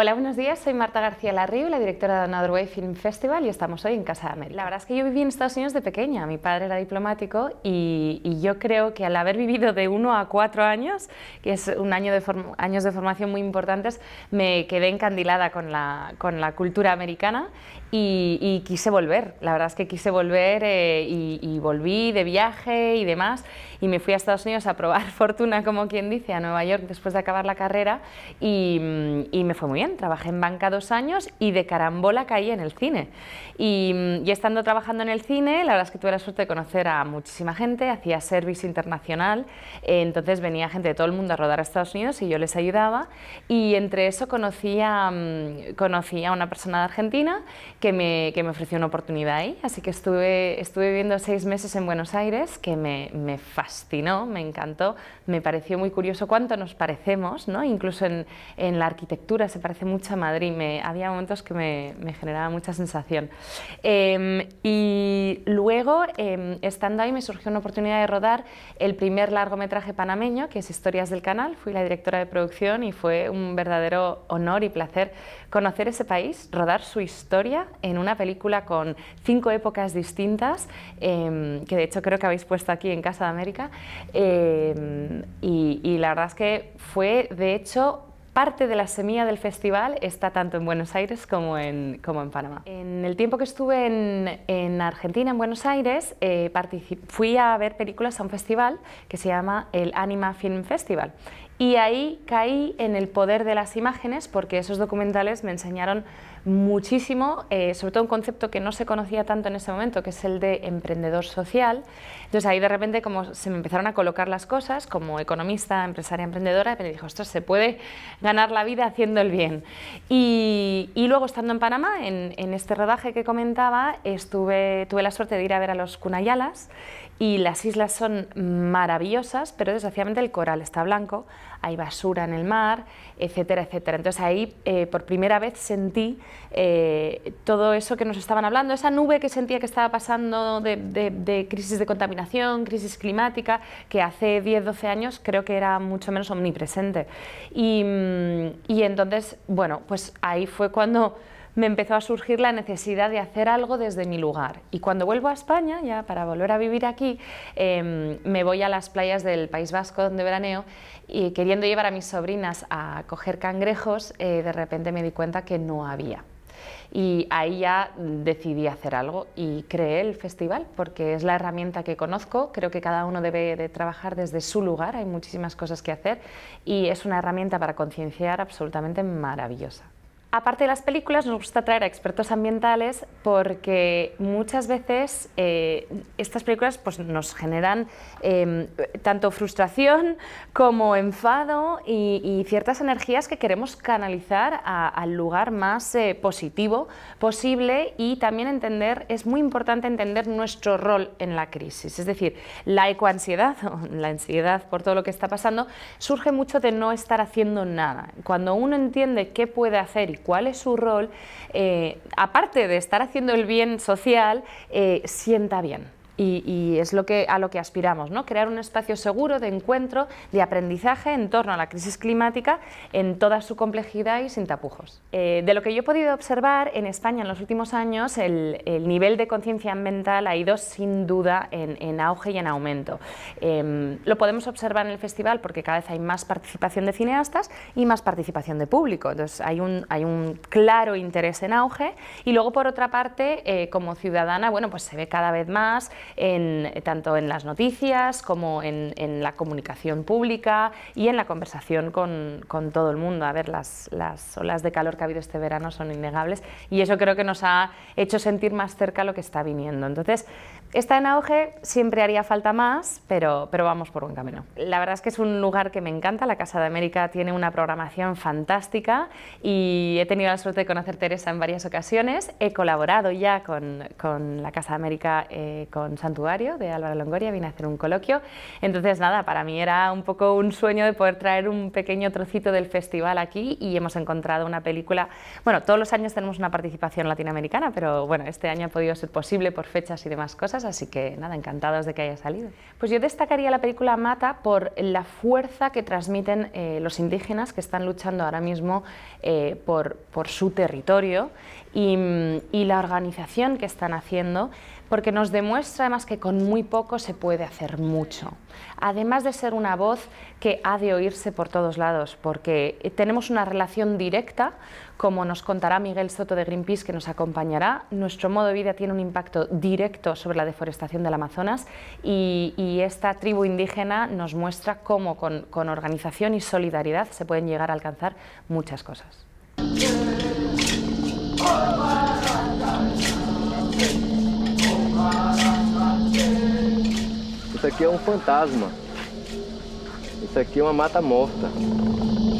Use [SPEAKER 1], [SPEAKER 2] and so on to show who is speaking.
[SPEAKER 1] Hola, buenos días. Soy Marta García Larriu, la directora de Another Way Film Festival y estamos hoy en Casa de América. La verdad es que yo viví en Estados Unidos de pequeña. Mi padre era diplomático y, yo creo que al haber vivido de uno a cuatro años, que es un año de años de formación muy importantes, me quedé encandilada con la, con la cultura americana y, quise volver. La verdad es que quise volver eh, y, volví de viaje y demás y me fui a Estados Unidos a probar fortuna, como quien dice, a Nueva York después de acabar la carrera y me fue muy bien trabajé en banca dos años y de carambola caí en el cine. Mm, y, estando trabajando en el cine, la verdad es que tuve la suerte de conocer a muchísima gente, hacía service internacional, eh, entonces venía gente de todo el mundo a rodar a Estados Unidos y yo les ayudaba. Y entre eso conocí a, mm, a una persona de Argentina que me, que me ofreció una oportunidad ahí, así que estuve, estuve viviendo seis meses en Buenos Aires, que me, me fascinó, me encantó, me pareció muy curioso cuánto nos parecemos, ¿no? incluso en, en la arquitectura se parece mucho a Madrid, había momentos que me, generaba mucha sensación. Em, y luego, em, estando ahí, me surgió una oportunidad de rodar el primer largometraje panameño, que es Historias del Canal, fui la directora de producción y fue un verdadero honor y placer conocer ese país, rodar su historia en una película con cinco épocas distintas, em, que de hecho creo que habéis puesto aquí en Casa de América, y la verdad es que fue, de hecho, parte de la semilla del festival está tanto en Buenos Aires como en, como en Panamá. En el tiempo que estuve en, Argentina, en Buenos Aires, eh, fui a ver películas a un festival que se llama el Anima Film Festival y ahí caí en el poder de las imágenes porque esos documentales me enseñaron muchísimo, eh, sobre todo un concepto que no se conocía tanto en ese momento, que es el de emprendedor social. Entonces ahí de repente como se me empezaron a colocar las cosas como economista, empresaria, emprendedora, y me dijo, esto se puede ganar la vida haciendo el bien. Y, luego estando en Panamá, en, este rodaje que comentaba, estuve, tuve la suerte de ir a ver a los Cunayalas y las islas son maravillosas, pero desgraciadamente el coral está blanco, hay basura en el mar, etcétera, etcétera. Entonces ahí eh, por primera vez sentí eh, todo eso que nos estaban hablando, esa nube que sentía que estaba pasando de, crisis de contaminación, crisis climática, que hace 10, 12 años creo que era mucho menos omnipresente. Y, mm, y entonces, bueno, pues ahí fue cuando me empezó a surgir la necesidad de hacer algo desde mi lugar. Y cuando vuelvo a España, ya para volver a vivir aquí, em, me voy a las playas del País Vasco donde veraneo y queriendo llevar a mis sobrinas a coger cangrejos, eh, de repente me di cuenta que no había. Y ahí ya decidí hacer algo y creé el festival porque es la herramienta que conozco, creo que cada uno debe de trabajar desde su lugar, hay muchísimas cosas que hacer y es una herramienta para concienciar absolutamente maravillosa. Aparte de las películas, nos gusta traer a expertos ambientales porque muchas veces eh, estas películas pues, nos generan em, tanto frustración como enfado y, ciertas energías que queremos canalizar al lugar más eh, positivo posible y también entender, es muy importante entender nuestro rol en la crisis. Es decir, la ecoansiedad, la ansiedad por todo lo que está pasando, surge mucho de no estar haciendo nada. Cuando uno entiende qué puede hacer y cuál es su rol, eh, aparte de estar haciendo el bien social, eh, sienta bien y, es lo que, a lo que aspiramos, ¿no? crear un espacio seguro de encuentro, de aprendizaje en torno a la crisis climática en toda su complejidad y sin tapujos. Eh, de lo que yo he podido observar en España en los últimos años, el, nivel de conciencia ambiental ha ido sin duda en, auge y en aumento. Em, lo podemos observar en el festival porque cada vez hay más participación de cineastas y más participación de público, entonces hay un, hay un claro interés en auge y luego por otra parte, eh, como ciudadana, bueno, pues se ve cada vez más tanto en las noticias como en, la comunicación pública y en la conversación con, todo el mundo. A ver, las, las, olas de calor que ha habido este verano son innegables y eso creo que nos ha hecho sentir más cerca lo que está viniendo. Entonces, Está en auge, siempre haría falta más, pero, pero vamos por buen camino. La verdad es que es un lugar que me encanta, la Casa de América tiene una programación fantástica y he tenido la suerte de conocer Teresa en varias ocasiones. He colaborado ya con, la Casa de América, eh, con Santuario de Álvaro Longoria, vine a hacer un coloquio. Entonces nada, para mí era un poco un sueño de poder traer un pequeño trocito del festival aquí y hemos encontrado una película, bueno, todos los años tenemos una participación latinoamericana, pero bueno, este año ha podido ser posible por fechas y demás cosas así que nada, encantados de que haya salido. Pues yo destacaría la película Mata por la fuerza que transmiten eh, los indígenas que están luchando ahora mismo eh, por su territorio y, la organización que están haciendo, porque nos demuestra además que con muy poco se puede hacer mucho. Además de ser una voz que ha de oírse por todos lados, porque tenemos una relación directa, como nos contará Miguel Soto de Greenpeace, que nos acompañará. Nuestro modo de vida tiene un impacto directo sobre la deforestación del Amazonas y, esta tribu indígena nos muestra cómo con organización y solidaridad se pueden llegar a alcanzar muchas cosas. Isso aqui é um fantasma. Isso aqui é uma mata morta.